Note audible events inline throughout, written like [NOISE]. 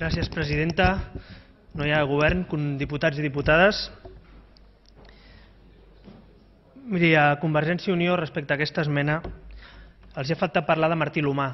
Gràcies, presidenta. No hi ha govern, diputats i diputades. Miri, a Convergència i Unió, respecte a aquesta esmena, els ha faltat parlar de Martí Lomà.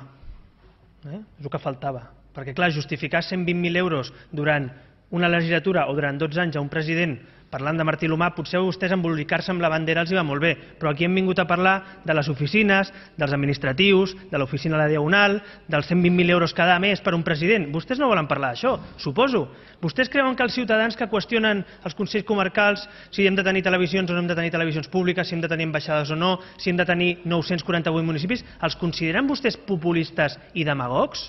Eh? És el que faltava. Perquè, clar, justificar 120.000 euros durant una legislatura o durant 12 anys a un president Parlant de Martí Lomà, potser vostès embolicar-se amb la bandera els hi va molt bé, però aquí hem vingut a parlar de les oficines, dels administratius, de l'oficina a la Diagonal, dels 120.000 euros cada mes per un president. Vostès no volen parlar d'això, suposo. Vostès creuen que els ciutadans que qüestionen els consells comarcals, si hem de tenir televisions o no hem de tenir televisions públiques, si hem de tenir ambaixades o no, si hem de tenir 948 municipis, els consideren vostès populistes i demagogs?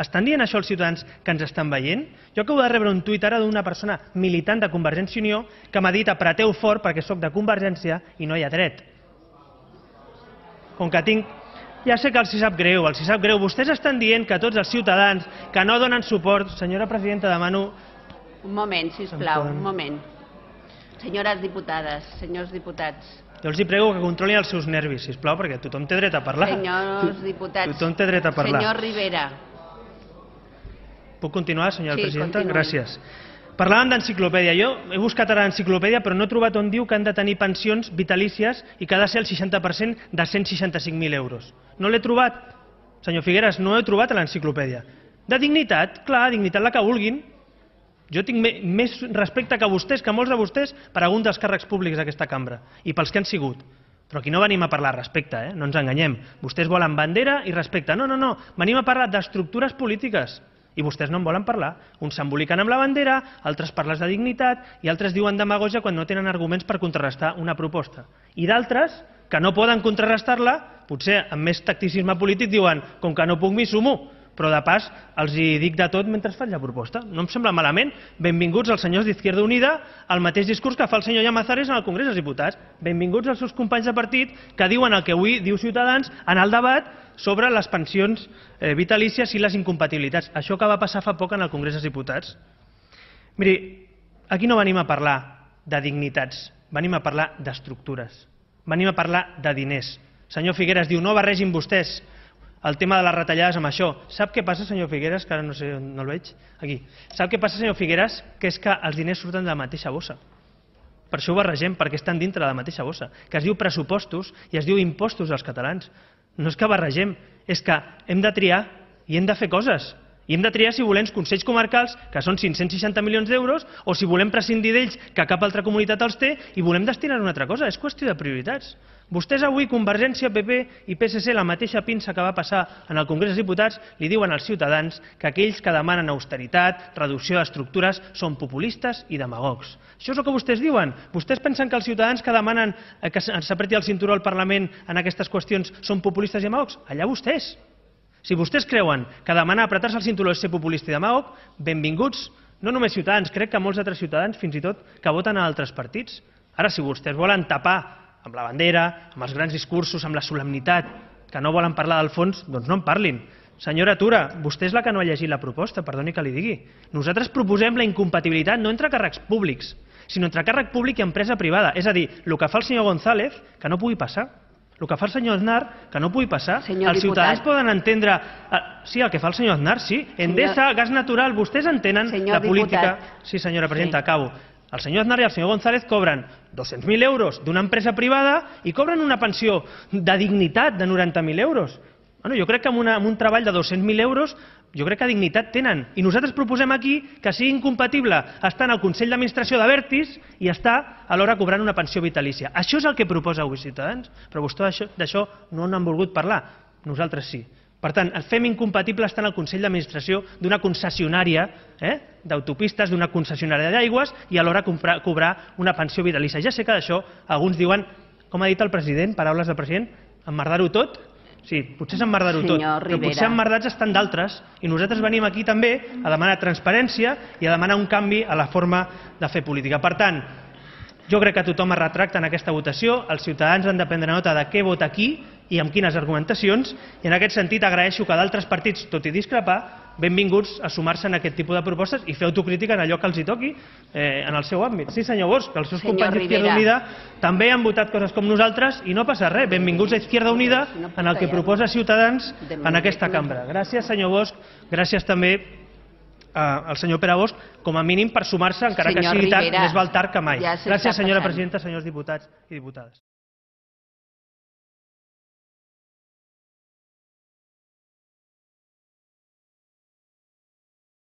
Estan dient això els ciutadans que ens estan veient? Jo acabo de rebre un tuit ara d'una persona militant de Convergència i Unió que m'ha dit apreteu fort perquè sóc de Convergència i no hi ha dret. Com que tinc... Ja sé que els hi sap greu, els hi sap greu. Vostès estan dient que tots els ciutadans que no donen suport... Senyora presidenta, demano... Un moment, si plau, un moment. Senyores diputades, senyors diputats... Jo els hi prego que controlin els seus nervis, si plau, perquè tothom té dret a parlar. Senyors [LAUGHS] diputats... Tothom té dret a parlar. Senyor Rivera, Puc continuar, senyora sí, presidenta? Continuï. Gràcies. Parlàvem d'enciclopèdia. Jo he buscat ara l'enciclopèdia, però no he trobat on diu que han de tenir pensions vitalícies i que ha de ser el 60% de 165.000 euros. No l'he trobat, senyor Figueres, no he trobat a l'enciclopèdia. De dignitat, clar, dignitat la que vulguin. Jo tinc me, més respecte que vostès, que molts de vostès, per algun dels càrrecs públics d'aquesta cambra i pels que han sigut. Però aquí no venim a parlar respecte, eh? no ens enganyem. Vostès volen bandera i respecte. No, no, no, venim a parlar d'estructures polítiques i vostès no en volen parlar. Uns s'emboliquen amb la bandera, altres parles de dignitat i altres diuen demagogia quan no tenen arguments per contrarrestar una proposta. I d'altres, que no poden contrarrestar-la, potser amb més tacticisme polític diuen com que no puc m'hi sumo però de pas els hi dic de tot mentre faig la proposta. No em sembla malament. Benvinguts els senyors d'Izquierda Unida al mateix discurs que fa el senyor Llamazares en el Congrés dels Diputats. Benvinguts els seus companys de partit que diuen el que avui diu Ciutadans en el debat sobre les pensions eh, vitalícies i les incompatibilitats. Això que va passar fa poc en el Congrés dels Diputats. Miri, aquí no venim a parlar de dignitats, venim a parlar d'estructures, venim a parlar de diners. Senyor Figueres diu, no barregin vostès el tema de les retallades amb això. Sap què passa, senyor Figueres, que ara no, sé, no el veig? Aquí. Sap què passa, senyor Figueres? Que és que els diners surten de la mateixa bossa. Per això ho barregem, perquè estan dintre de la mateixa bossa, que es diu pressupostos i es diu impostos als catalans. No és que barregem, és que hem de triar i hem de fer coses. I hem de triar si volem consells comarcals, que són 560 milions d'euros, o si volem prescindir d'ells, que cap altra comunitat els té, i volem destinar a una altra cosa. És qüestió de prioritats. Vostès avui, Convergència, PP i PSC, la mateixa pinça que va passar en el Congrés dels Diputats, li diuen als ciutadans que aquells que demanen austeritat, reducció d'estructures, són populistes i demagogs. Això és el que vostès diuen. Vostès pensen que els ciutadans que demanen eh, que s'apreti el cinturó al Parlament en aquestes qüestions són populistes i demagogs? Allà vostès. Si vostès creuen que demanar apretar-se el cinturó és ser populista i demagog, benvinguts, no només ciutadans, crec que molts altres ciutadans, fins i tot, que voten a altres partits. Ara, si vostès volen tapar amb la bandera, amb els grans discursos, amb la solemnitat, que no volen parlar del fons, doncs no en parlin. Senyora Tura, vostè és la que no ha llegit la proposta, perdoni que li digui. Nosaltres proposem la incompatibilitat no entre càrrecs públics, sinó entre càrrec públic i empresa privada. És a dir, el que fa el senyor González, que no pugui passar. El que fa el senyor Aznar, que no pugui passar. Senyor els diputat. ciutadans poden entendre... Eh, sí, el que fa el senyor Aznar, sí. Endesa, senyor... gas natural, vostès entenen senyor la política... Diputat. Sí, senyora presidenta, sí. acabo. El senyor Aznar i el senyor González cobren 200.000 euros d'una empresa privada i cobren una pensió de dignitat de 90.000 euros. Bueno, jo crec que amb, una, amb un treball de 200.000 euros jo crec que dignitat tenen. I nosaltres proposem aquí que sigui incompatible estar en el Consell d'Administració d'Avertis i estar alhora cobrant una pensió vitalícia. Això és el que proposa avui Ciutadans, però vostè d'això no n'han volgut parlar. Nosaltres sí. Per tant, fem incompatible estar en el Consell d'Administració d'una concessionària eh, d'autopistes, d'una concessionària d'aigües i alhora cobrar una pensió vitalícia. Ja sé que d'això alguns diuen, com ha dit el president, paraules del president, emmerdar-ho tot, Sí, potser s'emmerdar-ho tot, Rivera. però potser emmerdats estan d'altres i nosaltres venim aquí també a demanar transparència i a demanar un canvi a la forma de fer política. Per tant, jo crec que tothom es retracta en aquesta votació, els ciutadans han de prendre nota de què vota aquí, i amb quines argumentacions, i en aquest sentit agraeixo que d'altres partits, tot i discrepar, benvinguts a sumar-se en aquest tipus de propostes i fer autocrítica en allò que els hi toqui eh, en el seu àmbit. Sí, senyor Bosch, que els seus senyor companys d'Izquierda Unida també han votat coses com nosaltres i no passa res. Benvinguts a Izquierda Unida en el que proposa Ciutadans en aquesta cambra. Gràcies, senyor Bosch, gràcies també eh, al senyor Pere Bosch, com a mínim per sumar-se, encara senyor que sigui tard, més val tard que mai. Ja Gràcies, senyora passant. presidenta, senyors diputats i diputades.